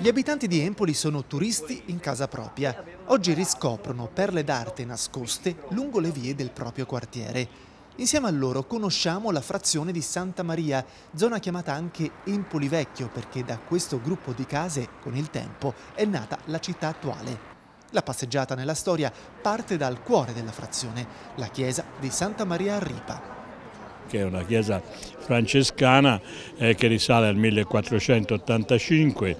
Gli abitanti di Empoli sono turisti in casa propria. Oggi riscoprono perle d'arte nascoste lungo le vie del proprio quartiere. Insieme a loro conosciamo la frazione di Santa Maria, zona chiamata anche Empoli Vecchio perché da questo gruppo di case, con il tempo, è nata la città attuale. La passeggiata nella storia parte dal cuore della frazione, la chiesa di Santa Maria a Ripa che è una chiesa francescana eh, che risale al 1485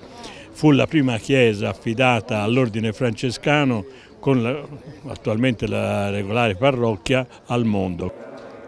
fu la prima chiesa affidata all'ordine francescano con la, attualmente la regolare parrocchia al mondo.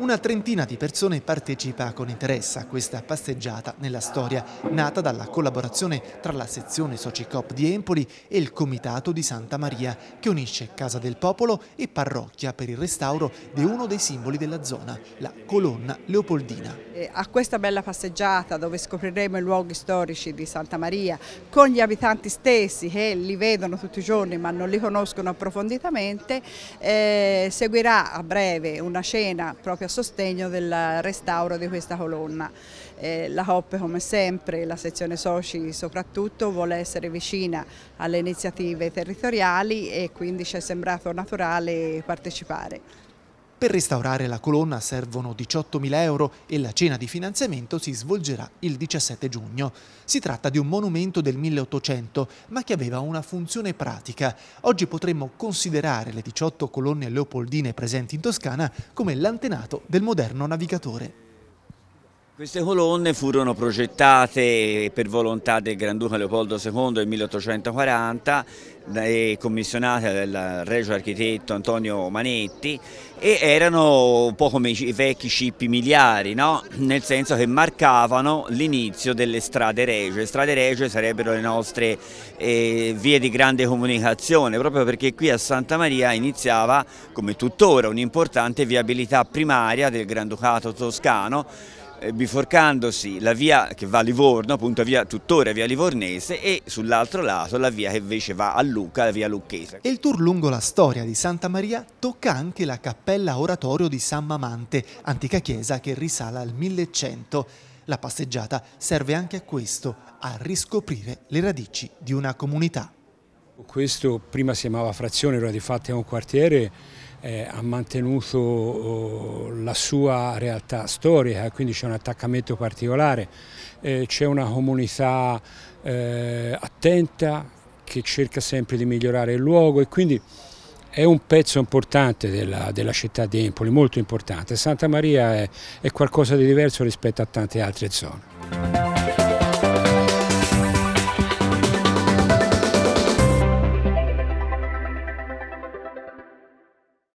Una trentina di persone partecipa con interesse a questa passeggiata nella storia, nata dalla collaborazione tra la sezione Socicop di Empoli e il Comitato di Santa Maria, che unisce Casa del Popolo e Parrocchia per il restauro di uno dei simboli della zona, la colonna leopoldina. Eh, a questa bella passeggiata dove scopriremo i luoghi storici di Santa Maria con gli abitanti stessi che li vedono tutti i giorni ma non li conoscono approfonditamente, eh, seguirà a breve una cena proprio sostegno del restauro di questa colonna. Eh, la HOP come sempre, la sezione soci soprattutto, vuole essere vicina alle iniziative territoriali e quindi ci è sembrato naturale partecipare. Per restaurare la colonna servono 18.000 euro e la cena di finanziamento si svolgerà il 17 giugno. Si tratta di un monumento del 1800, ma che aveva una funzione pratica. Oggi potremmo considerare le 18 colonne leopoldine presenti in Toscana come l'antenato del moderno navigatore. Queste colonne furono progettate per volontà del Granduca Leopoldo II nel 1840 e commissionate dal regio architetto Antonio Manetti e erano un po' come i vecchi cippi miliari, no? nel senso che marcavano l'inizio delle strade regie. Le strade regie sarebbero le nostre eh, vie di grande comunicazione, proprio perché qui a Santa Maria iniziava, come tuttora, un'importante viabilità primaria del Granducato toscano biforcandosi la via che va a Livorno, appunto via, tuttora via Livornese e sull'altro lato la via che invece va a Lucca, la via Lucchese. Il tour lungo la storia di Santa Maria tocca anche la cappella oratorio di San Mamante, antica chiesa che risale al 1100. La passeggiata serve anche a questo, a riscoprire le radici di una comunità. Questo prima si chiamava frazione, ora di fatto è un quartiere eh, ha mantenuto oh, la sua realtà storica, quindi c'è un attaccamento particolare, eh, c'è una comunità eh, attenta che cerca sempre di migliorare il luogo e quindi è un pezzo importante della, della, città di Empoli, molto importante. Santa Maria è, è qualcosa di diverso rispetto a tante altre zone.